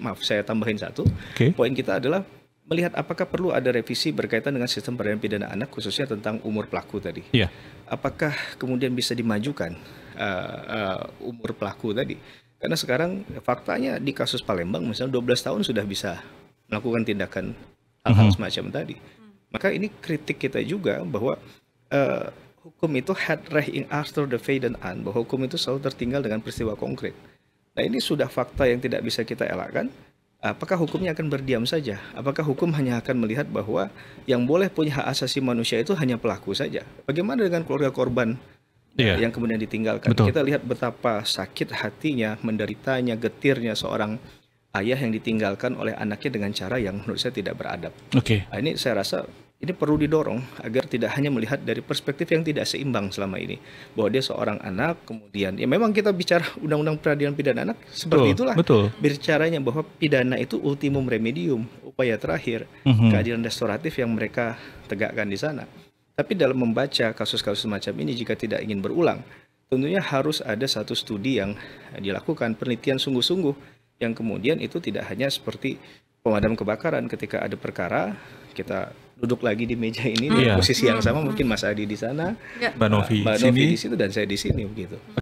maaf saya tambahin satu. Okay. Poin kita adalah melihat apakah perlu ada revisi berkaitan dengan sistem peradilan pidana anak khususnya tentang umur pelaku tadi. Yeah. Apakah kemudian bisa dimajukan uh, uh, umur pelaku tadi? Karena sekarang faktanya di kasus Palembang misalnya 12 tahun sudah bisa melakukan tindakan hal-hal mm -hmm. semacam tadi. Maka ini kritik kita juga bahwa uh, hukum itu had reh in after the faden an bahwa hukum itu selalu tertinggal dengan peristiwa konkret. Nah ini sudah fakta yang tidak bisa kita elakkan. Apakah hukumnya akan berdiam saja? Apakah hukum hanya akan melihat bahwa yang boleh punya hak asasi manusia itu hanya pelaku saja? Bagaimana dengan keluarga korban yeah. yang kemudian ditinggalkan? Betul. Kita lihat betapa sakit hatinya, menderitanya, getirnya seorang ayah yang ditinggalkan oleh anaknya dengan cara yang menurut saya tidak beradab. Oke. Okay. Nah, ini saya rasa ini perlu didorong agar tidak hanya melihat dari perspektif yang tidak seimbang selama ini bahwa dia seorang anak kemudian ya memang kita bicara undang-undang peradilan pidana anak seperti betul, itulah betul. bicaranya bahwa pidana itu ultimum remedium upaya terakhir mm-hmm. keadilan restoratif yang mereka tegakkan di sana. Tapi dalam membaca kasus-kasus semacam ini jika tidak ingin berulang tentunya harus ada satu studi yang dilakukan penelitian sungguh-sungguh yang kemudian itu tidak hanya seperti pemadam kebakaran ketika ada perkara kita duduk lagi di meja ini hmm. di iya. posisi yang hmm. sama mungkin Mas Adi di sana, ya. Mbak Novi, Mbak Novi di situ dan saya di sini begitu.